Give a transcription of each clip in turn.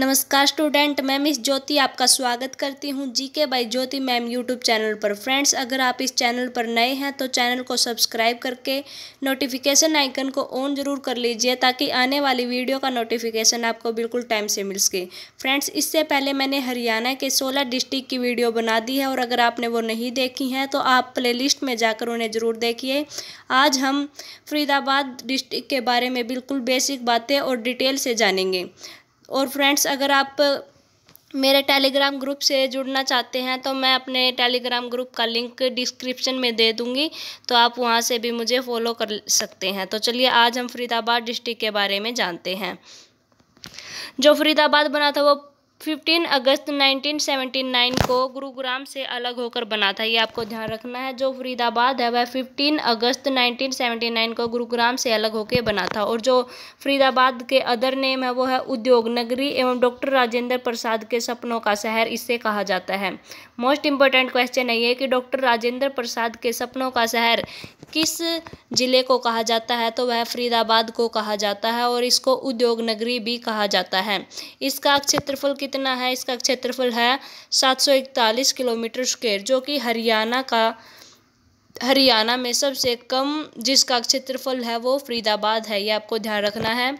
नमस्कार स्टूडेंट मैं मिस ज्योति आपका स्वागत करती हूँ G K by Jyoti ma'am YouTube channel पर फ्रेंड्स अगर आप इस चैनल पर नए हैं तो चैनल को सब्सक्राइब करके नोटिफिकेशन आइकन को ऑन जरूर कर लीजिए ताकि आने वाली वीडियो का नोटिफिकेशन आपको बिल्कुल टाइम से मिल सके फ्रेंड्स इससे पहले मैंने हरियाणा के सोलह डिस्ट्रिक्ट की वीडियो बना दी है और अगर आपने वो नहीं देखी हैं तो आप प्ले में जाकर उन्हें ज़रूर देखिए आज हम फरीदाबाद डिस्ट्रिक्ट के बारे में बिल्कुल बेसिक बातें और डिटेल से जानेंगे और फ्रेंड्स अगर आप मेरे टेलीग्राम ग्रुप से जुड़ना चाहते हैं तो मैं अपने टेलीग्राम ग्रुप का लिंक डिस्क्रिप्शन में दे दूंगी तो आप वहां से भी मुझे फॉलो कर सकते हैं तो चलिए आज हम फरीदाबाद डिस्ट्रिक्ट के बारे में जानते हैं जो फरीदाबाद बना था वो फिफ्टीन अगस्त 1979 को गुरुग्राम से अलग होकर बना था ये आपको ध्यान रखना है जो फरीदाबाद है वह फिफ्टीन अगस्त 1979 को गुरुग्राम से अलग होकर बना था और जो फरीदाबाद के अदर नेम है वो है उद्योग नगरी एवं डॉक्टर राजेंद्र प्रसाद के सपनों का शहर इससे कहा जाता है मोस्ट इम्पोर्टेंट क्वेश्चन है ये कि डॉक्टर राजेंद्र प्रसाद के सपनों का शहर किस ज़िले को कहा जाता है तो वह फरीदाबाद को कहा जाता है और इसको उद्योग नगरी भी कहा जाता है इसका क्षेत्रफल कितना है इसका क्षेत्रफल है 741 किलोमीटर स्क्वेयर जो कि हरियाणा का हरियाणा में सबसे कम जिसका क्षेत्रफल है वो फरीदाबाद है ये आपको ध्यान रखना है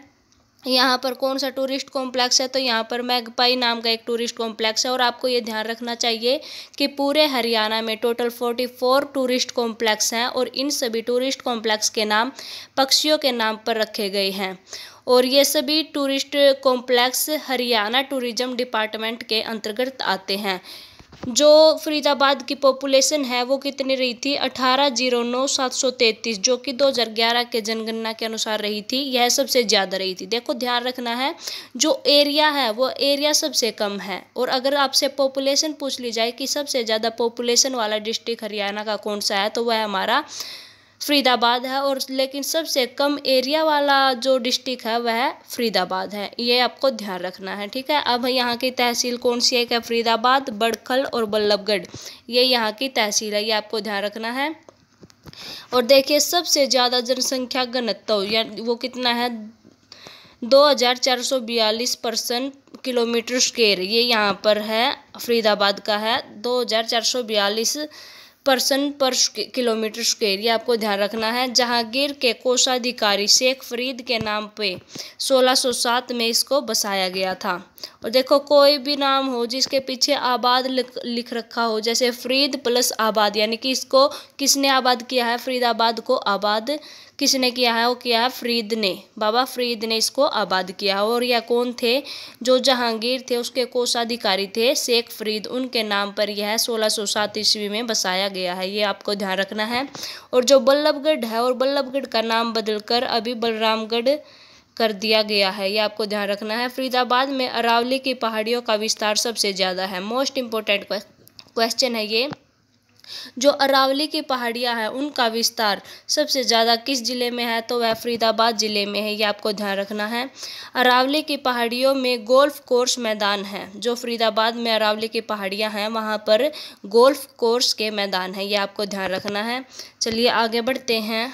यहाँ पर कौन सा टूरिस्ट कॉम्प्लेक्स है तो यहाँ पर मैगपाई नाम का एक टूरिस्ट कॉम्प्लेक्स है और आपको ये ध्यान रखना चाहिए कि पूरे हरियाणा में टोटल 44 टूरिस्ट कॉम्प्लेक्स हैं और इन सभी टूरिस्ट कॉम्प्लेक्स के नाम पक्षियों के नाम पर रखे गए हैं और ये सभी tourist complex Haryana tourism department के अंतर्गत आते हैं जो फरीदाबाद की पॉपुलेशन है वो कितनी रही थी अठारह जीरो नौ सात सौ तैंतीस जो कि दो हज़ार ग्यारह के जनगणना के अनुसार रही थी यह सबसे ज़्यादा रही थी देखो ध्यान रखना है जो एरिया है वो एरिया सबसे कम है और अगर आपसे पॉपुलेशन पूछ ली जाए कि सबसे ज़्यादा पॉपुलेशन वाला डिस्ट्रिक्ट हरियाणा का कौन सा है तो वह हमारा फरीदाबाद है और लेकिन सबसे कम एरिया वाला जो डिस्ट्रिक्ट है वह फरीदाबाद है ये आपको ध्यान रखना है ठीक है अब यहाँ की तहसील कौन सी है क्या फरीदाबाद बड़खल और बल्लभगढ़ ये यहाँ की तहसील है ये आपको ध्यान रखना है और देखिए सबसे ज़्यादा जनसंख्या घनत्व या वो कितना है दो हज़ार चार सौ बयालीस परसेंट किलोमीटर स्केयर ये यहाँ पर है फरीदाबाद का है दो हज़ार चार सौ बयालीस पर्सन पर किलोमीटर स्क्वेयर ये आपको ध्यान रखना है जहांगीर के कोषाधिकारी शेख फरीद के नाम पे 1607 में इसको बसाया गया था और देखो कोई भी नाम हो जिसके पीछे आबाद लिख, लिख रखा हो जैसे फरीद प्लस आबाद यानी कि इसको किसने आबाद किया है फरीदाबाद को आबाद किसने किया है वो किया है फरीद ने बाबा फरीद ने इसको आबाद किया और यह कौन थे जो जहांगीर थे उसके कोषाधिकारी थे शेख फरीद उनके नाम पर यह सोलह सौ सात ईस्वी में बसाया गया है ये आपको ध्यान रखना है और जो बल्लभगढ़ है और बल्लभगढ़ का नाम बदलकर अभी बलरामगढ़ कर दिया गया है यह आपको ध्यान रखना है फरीदाबाद में अरावली की पहाड़ियों का विस्तार सबसे ज़्यादा है मोस्ट इम्पोर्टेंट क्वेश्चन है ये जो अरावली की पहाड़ियाँ हैं उनका विस्तार सबसे ज़्यादा किस ज़िले में है तो वह फरीदाबाद ज़िले में है ये आपको ध्यान रखना है अरावली की पहाड़ियों में गोल्फ कोर्स मैदान है जो फरीदाबाद में अरावली की पहाड़ियाँ हैं वहाँ पर गोल्फ कोर्स के मैदान हैं ये आपको ध्यान रखना है चलिए आगे बढ़ते हैं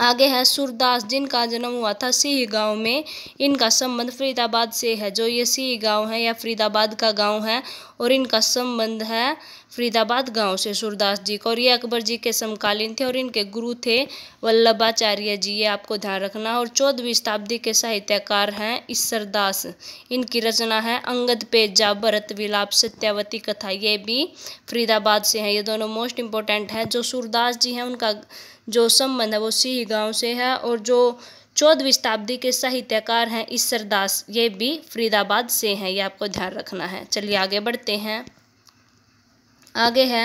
आगे है सूरदास जिनका जन्म हुआ था सिंह गांव में इनका संबंध फरीदाबाद से है जो ये सिंह गांव है या फरीदाबाद का गांव है और इनका संबंध है फरीदाबाद गांव से सूरदास जी का और ये अकबर जी के समकालीन थे और इनके गुरु थे वल्लभाचार्य जी ये आपको ध्यान रखना और चौदहवीं शताब्दी के साहित्यकार हैं ईश्वरदास इनकी रचना है अंगद पेजा भरत विलाप सत्यावती कथा ये भी फरीदाबाद से हैं ये दोनों मोस्ट इंपॉर्टेंट है जो सूरदास जी हैं उनका जो संबंध है जोसम ही गांव से है और जो चौदहवीं शताब्दी के साहित्यकार हैं ईश्वर ये भी फरीदाबाद से हैं ये आपको ध्यान रखना है चलिए आगे बढ़ते हैं आगे है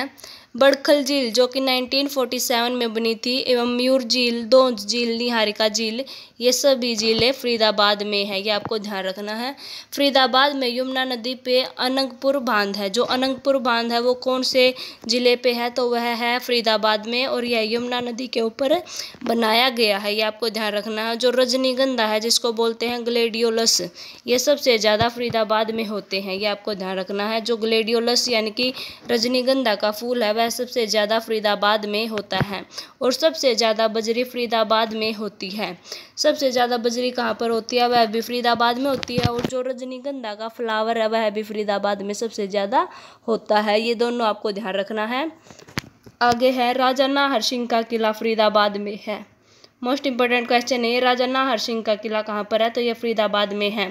बड़खल झील जो कि 1947 में बनी थी एवं म्यूर झील दोंज झील निहारिका झील ये सभी झीलें फरीदाबाद में है ये आपको ध्यान रखना है फरीदाबाद में यमुना नदी पे अनंगपुर बांध है जो अनंगपुर बांध है वो कौन से ज़िले पे है तो वह है फरीदाबाद में और यह यमुना नदी के ऊपर बनाया गया है ये आपको ध्यान रखना है जो रजनीगंधा है जिसको बोलते हैं ग्लेडियोलस ये सबसे ज़्यादा फरीदाबाद में होते हैं ये आपको ध्यान रखना है जो ग्लेडियोलस यानी कि रजनीगंधा का फूल है वह सबसे ज़्यादा फरीदाबाद में होता है और सबसे ज़्यादा बजरी फरीदाबाद में होती है सबसे ज़्यादा बजरी कहाँ पर होती है वह भी फरीदाबाद में होती है और जो रजनीगंधा का फ्लावर है वह भी फरीदाबाद में सबसे ज़्यादा होता है ये दोनों आपको ध्यान रखना है आगे है राजा नाहर सिंह का किला फरीदाबाद में है मोस्ट इंपॉर्टेंट क्वेश्चन है राजा नाहर सिंह का किला कहाँ पर है तो ये फरीदाबाद में है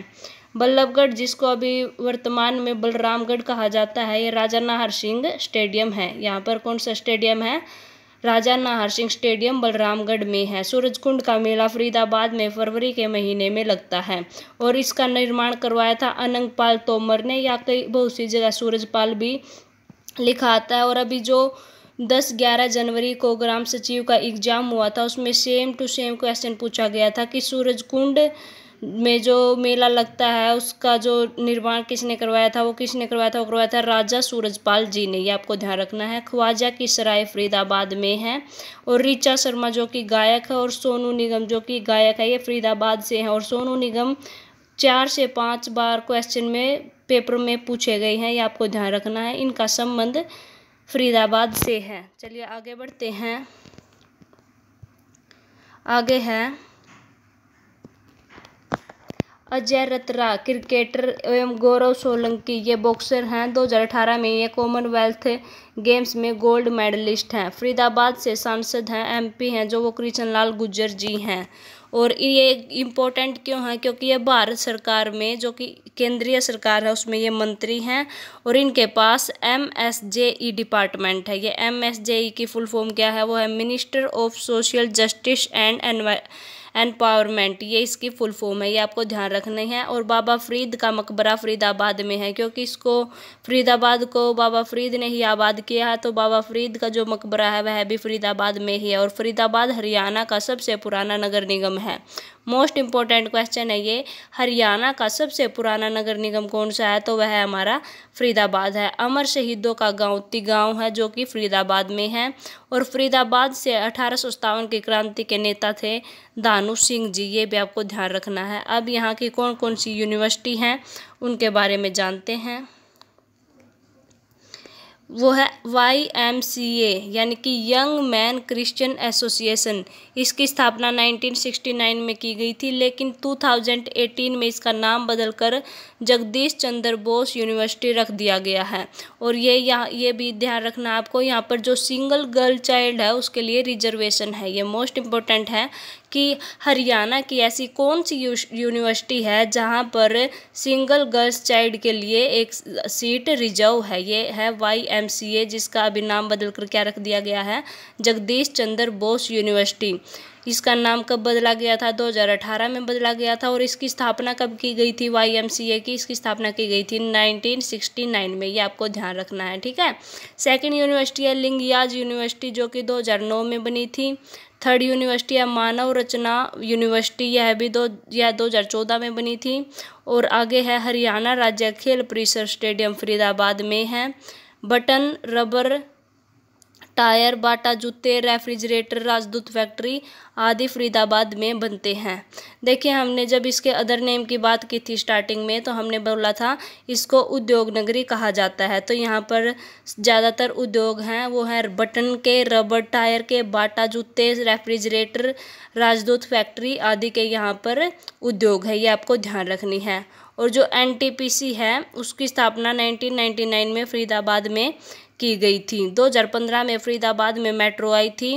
बल्लभगढ़ जिसको अभी वर्तमान में बलरामगढ़ कहा जाता है ये राजा नाहर सिंह स्टेडियम है यहाँ पर कौन सा स्टेडियम है राजा नाहर सिंह स्टेडियम बलरामगढ़ में है सूरज कुंड का मेला फरीदाबाद में फरवरी के महीने में लगता है और इसका निर्माण करवाया था अनंग पाल तोमर ने या कई बहुत सी जगह सूरजपाल भी लिखा आता है और अभी जो दस ग्यारह जनवरी को ग्राम सचिव का एग्जाम हुआ था उसमें सेम टू सेम क्वेश्चन पूछा गया था कि सूरज कुंड में जो मेला लगता है उसका जो निर्माण किसने करवाया था वो किसने करवाया था वो करवाया था राजा सूरजपाल जी ने ये आपको ध्यान रखना है ख्वाजा की सराय फरीदाबाद में है और रिचा शर्मा जो कि गायक है और सोनू निगम जो कि गायक है ये फरीदाबाद से हैं और सोनू निगम चार से पाँच बार क्वेश्चन में पेपर में पूछे गए हैं ये आपको ध्यान रखना है इनका संबंध फरीदाबाद से है चलिए आगे बढ़ते हैं आगे है अजय रतरा क्रिकेटर एवं गौरव सोलंकी ये बॉक्सर हैं 2018 में ये कॉमनवेल्थ गेम्स में गोल्ड मेडलिस्ट हैं फरीदाबाद से सांसद हैं एमपी हैं जो वो कृष्ण लाल गुज्जर जी हैं और ये इम्पोर्टेंट क्यों है क्योंकि ये भारत सरकार में जो कि केंद्रीय सरकार है उसमें ये मंत्री हैं और इनके पास M S J E department है ये एम एस जे ई की फुल फॉर्म क्या है वो है minister of social justice and एनवा एम्पावरमेंट ये इसकी फुल फॉर्म है ये आपको ध्यान रखना है और बाबा फरीद का मकबरा फरीदाबाद में है क्योंकि इसको फरीदाबाद को बाबा फरीद ने ही आबाद किया है तो बाबा फरीद का जो मकबरा है वह भी फरीदाबाद में ही है और फरीदाबाद हरियाणा का सबसे पुराना नगर निगम है मोस्ट इम्पॉर्टेंट क्वेश्चन है ये हरियाणा का सबसे पुराना नगर निगम कौन सा है तो वह है हमारा फरीदाबाद है अमर शहीदों का गांव तिगांव है जो कि फरीदाबाद में है और फरीदाबाद से अठारह की क्रांति के नेता थे दानू सिंह जी ये भी आपको ध्यान रखना है अब यहाँ की कौन कौन सी यूनिवर्सिटी हैं उनके बारे में जानते हैं वो है वाई एम सी ए यानी कि यंग मैन क्रिश्चियन एसोसिएशन इसकी स्थापना 1969 में की गई थी लेकिन 2018 में इसका नाम बदलकर जगदीश चंद्र बोस यूनिवर्सिटी रख दिया गया है और ये यहाँ ये भी ध्यान रखना आपको यहाँ पर जो सिंगल गर्ल चाइल्ड है उसके लिए रिजर्वेशन है ये मोस्ट इम्पोर्टेंट है कि हरियाणा की ऐसी कौन सी यूनिवर्सिटी है जहाँ पर सिंगल गर्ल्स चाइल्ड के लिए एक सीट रिजर्व है ये है वाई एम सी ए जिसका अभी नाम बदल कर क्या रख दिया गया है जगदीश चंद्र बोस यूनिवर्सिटी इसका नाम कब बदला गया था 2018 में बदला गया था और इसकी स्थापना कब की गई थी वाई एम सी ए की इसकी स्थापना की गई थी 1969 में ये आपको ध्यान रखना है ठीक है सेकेंड यूनिवर्सिटी है लिंगयाज यूनिवर्सिटी जो कि 2009 में बनी थी थर्ड यूनिवर्सिटी है मानव रचना यूनिवर्सिटी यह भी दो यह दो हज़ार चौदह में बनी थी और आगे है हरियाणा राज्य खेल परिसर स्टेडियम फरीदाबाद में है बटन रबर टायर बाटा जूते रेफ्रिजरेटर राजदूत फैक्ट्री आदि फरीदाबाद में बनते हैं देखिए हमने जब इसके अदर नेम की बात की थी स्टार्टिंग में तो हमने बोला था इसको उद्योग नगरी कहा जाता है तो यहाँ पर ज़्यादातर उद्योग हैं वो हैं बटन के रबर टायर के बाटा जूते रेफ्रिजरेटर राजदूत फैक्ट्री आदि के यहाँ पर उद्योग है ये आपको ध्यान रखनी है और जो एनटीपीसी है उसकी स्थापना 1999 में फरीदाबाद में की गई थी 2015 में फरीदाबाद में मेट्रो आई थी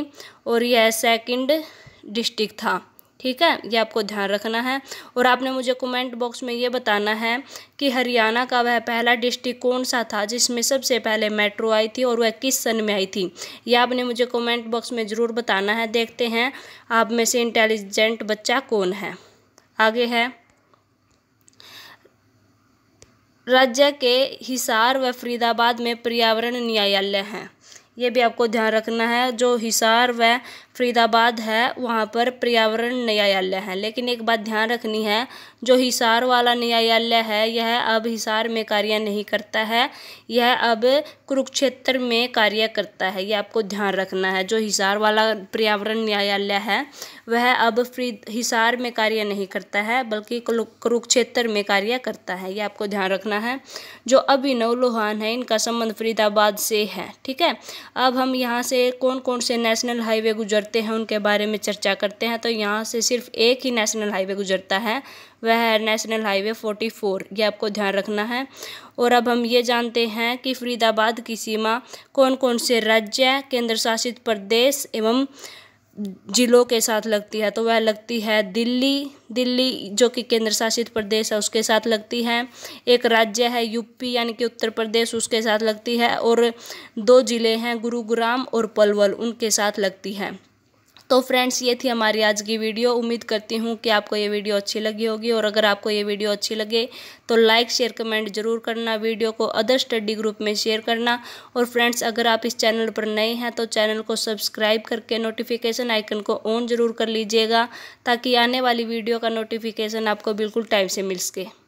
और यह सेकंड डिस्ट्रिक्ट था ठीक है ये आपको ध्यान रखना है और आपने मुझे कमेंट बॉक्स में ये बताना है कि हरियाणा का वह पहला डिस्ट्रिक्ट कौन सा था जिसमें सबसे पहले मेट्रो आई थी और वह किस सन में आई थी ये आपने मुझे कमेंट बॉक्स में ज़रूर बताना है देखते हैं आप में से इंटेलिजेंट बच्चा कौन है आगे है राज्य के हिसार व फरीदाबाद में पर्यावरण न्यायालय हैं ये भी आपको ध्यान रखना है जो हिसार व फरीदाबाद है वहाँ पर पर्यावरण न्यायालय है लेकिन एक बात ध्यान रखनी है जो हिसार वाला न्यायालय है यह अब हिसार में कार्य नहीं करता है यह अब कुरुक्षेत्र में कार्य करता है ये आपको ध्यान रखना है जो हिसार वाला पर्यावरण न्यायालय है वह अब फ्री हिसार में कार्य नहीं करता है बल्कि कुरुक्षेत्र में कार्य करता है ये आपको ध्यान रखना है जो अभिनव लोहान है इनका संबंध फरीदाबाद से है ठीक है अब हम यहाँ से कौन कौन से नेशनल हाईवे गुजरते हैं उनके बारे में चर्चा करते हैं तो यहाँ से सिर्फ एक ही नेशनल हाईवे गुजरता है वह है नेशनल हाईवे फोर्टी फोर ये आपको ध्यान रखना है और अब हम ये जानते हैं कि फरीदाबाद की सीमा कौन कौन से राज्य केंद्र शासित प्रदेश एवं ज़िलों के साथ लगती है तो वह लगती है दिल्ली दिल्ली जो कि केंद्र शासित प्रदेश है उसके साथ लगती है एक राज्य है यूपी यानी कि उत्तर प्रदेश उसके साथ लगती है और दो ज़िले हैं गुरुग्राम और पलवल उनके साथ लगती है तो फ्रेंड्स ये थी हमारी आज की वीडियो उम्मीद करती हूँ कि आपको ये वीडियो अच्छी लगी होगी और अगर आपको ये वीडियो अच्छी लगे तो लाइक शेयर कमेंट जरूर करना वीडियो को अदर स्टडी ग्रुप में शेयर करना और फ्रेंड्स अगर आप इस चैनल पर नए हैं तो चैनल को सब्सक्राइब करके नोटिफिकेशन आइकन को ऑन जरूर कर लीजिएगा ताकि आने वाली वीडियो का नोटिफिकेशन आपको बिल्कुल टाइम से मिल सके